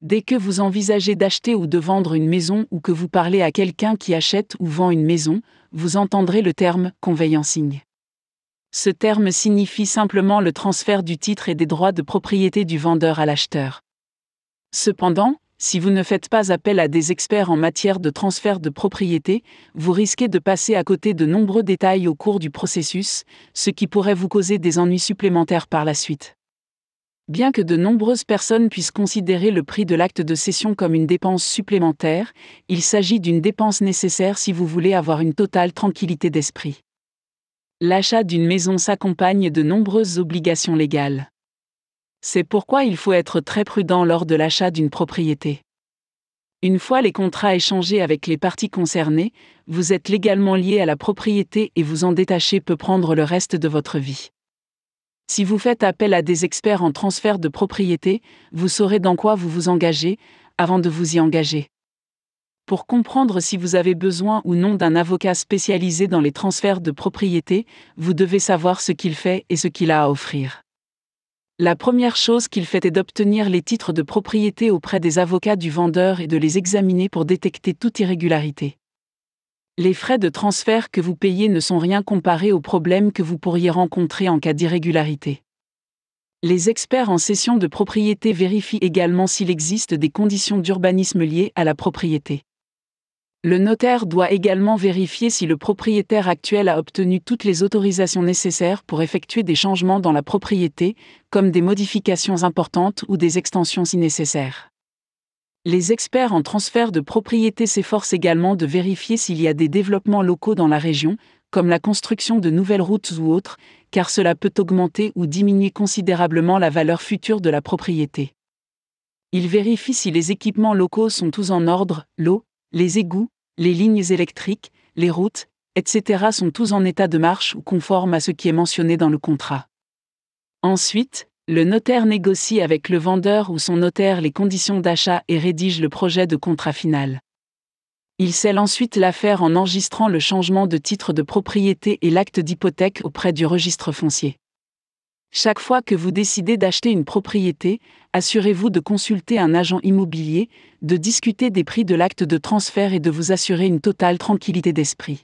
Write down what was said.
Dès que vous envisagez d'acheter ou de vendre une maison ou que vous parlez à quelqu'un qui achète ou vend une maison, vous entendrez le terme conveyancing. Ce terme signifie simplement le transfert du titre et des droits de propriété du vendeur à l'acheteur. Cependant, si vous ne faites pas appel à des experts en matière de transfert de propriété, vous risquez de passer à côté de nombreux détails au cours du processus, ce qui pourrait vous causer des ennuis supplémentaires par la suite. Bien que de nombreuses personnes puissent considérer le prix de l'acte de cession comme une dépense supplémentaire, il s'agit d'une dépense nécessaire si vous voulez avoir une totale tranquillité d'esprit. L'achat d'une maison s'accompagne de nombreuses obligations légales. C'est pourquoi il faut être très prudent lors de l'achat d'une propriété. Une fois les contrats échangés avec les parties concernées, vous êtes légalement lié à la propriété et vous en détacher peut prendre le reste de votre vie. Si vous faites appel à des experts en transfert de propriété, vous saurez dans quoi vous vous engagez avant de vous y engager. Pour comprendre si vous avez besoin ou non d'un avocat spécialisé dans les transferts de propriété, vous devez savoir ce qu'il fait et ce qu'il a à offrir. La première chose qu'il fait est d'obtenir les titres de propriété auprès des avocats du vendeur et de les examiner pour détecter toute irrégularité. Les frais de transfert que vous payez ne sont rien comparés aux problèmes que vous pourriez rencontrer en cas d'irrégularité. Les experts en cession de propriété vérifient également s'il existe des conditions d'urbanisme liées à la propriété. Le notaire doit également vérifier si le propriétaire actuel a obtenu toutes les autorisations nécessaires pour effectuer des changements dans la propriété, comme des modifications importantes ou des extensions si nécessaires. Les experts en transfert de propriété s'efforcent également de vérifier s'il y a des développements locaux dans la région, comme la construction de nouvelles routes ou autres, car cela peut augmenter ou diminuer considérablement la valeur future de la propriété. Ils vérifient si les équipements locaux sont tous en ordre, l'eau, les égouts, les lignes électriques, les routes, etc. sont tous en état de marche ou conformes à ce qui est mentionné dans le contrat. Ensuite, le notaire négocie avec le vendeur ou son notaire les conditions d'achat et rédige le projet de contrat final. Il scelle ensuite l'affaire en enregistrant le changement de titre de propriété et l'acte d'hypothèque auprès du registre foncier. Chaque fois que vous décidez d'acheter une propriété, assurez-vous de consulter un agent immobilier, de discuter des prix de l'acte de transfert et de vous assurer une totale tranquillité d'esprit.